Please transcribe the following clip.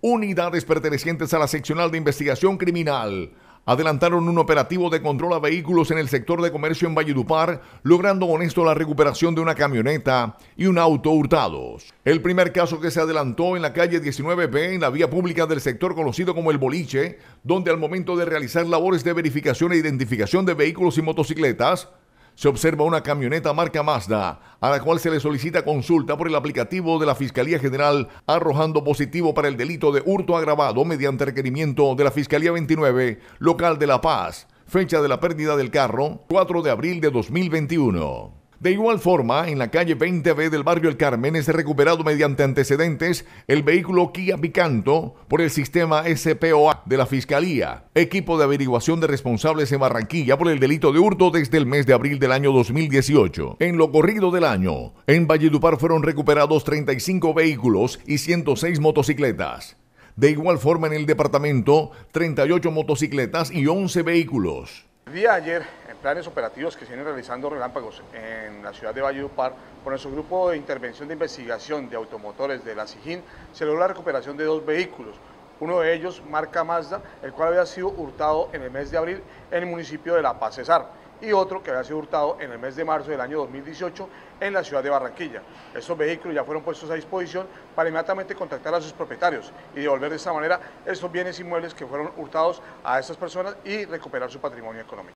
unidades pertenecientes a la seccional de investigación criminal adelantaron un operativo de control a vehículos en el sector de comercio en Valledupar, logrando con esto la recuperación de una camioneta y un auto hurtados. El primer caso que se adelantó en la calle 19B, en la vía pública del sector conocido como El Boliche, donde al momento de realizar labores de verificación e identificación de vehículos y motocicletas, se observa una camioneta marca Mazda, a la cual se le solicita consulta por el aplicativo de la Fiscalía General, arrojando positivo para el delito de hurto agravado mediante requerimiento de la Fiscalía 29, local de La Paz, fecha de la pérdida del carro, 4 de abril de 2021. De igual forma, en la calle 20B del barrio El Carmen es recuperado mediante antecedentes el vehículo Kia Picanto por el sistema SPOA de la Fiscalía, equipo de averiguación de responsables en Barranquilla por el delito de hurto desde el mes de abril del año 2018. En lo corrido del año, en Valledupar fueron recuperados 35 vehículos y 106 motocicletas. De igual forma en el departamento, 38 motocicletas y 11 vehículos. ayer planes operativos que se vienen realizando Relámpagos en la ciudad de Par, con nuestro grupo de intervención de investigación de automotores de la SIGIN, se logró la recuperación de dos vehículos, uno de ellos marca Mazda, el cual había sido hurtado en el mes de abril en el municipio de La Paz Cesar y otro que había sido hurtado en el mes de marzo del año 2018 en la ciudad de Barranquilla. Estos vehículos ya fueron puestos a disposición para inmediatamente contactar a sus propietarios y devolver de esta manera estos bienes inmuebles que fueron hurtados a estas personas y recuperar su patrimonio económico.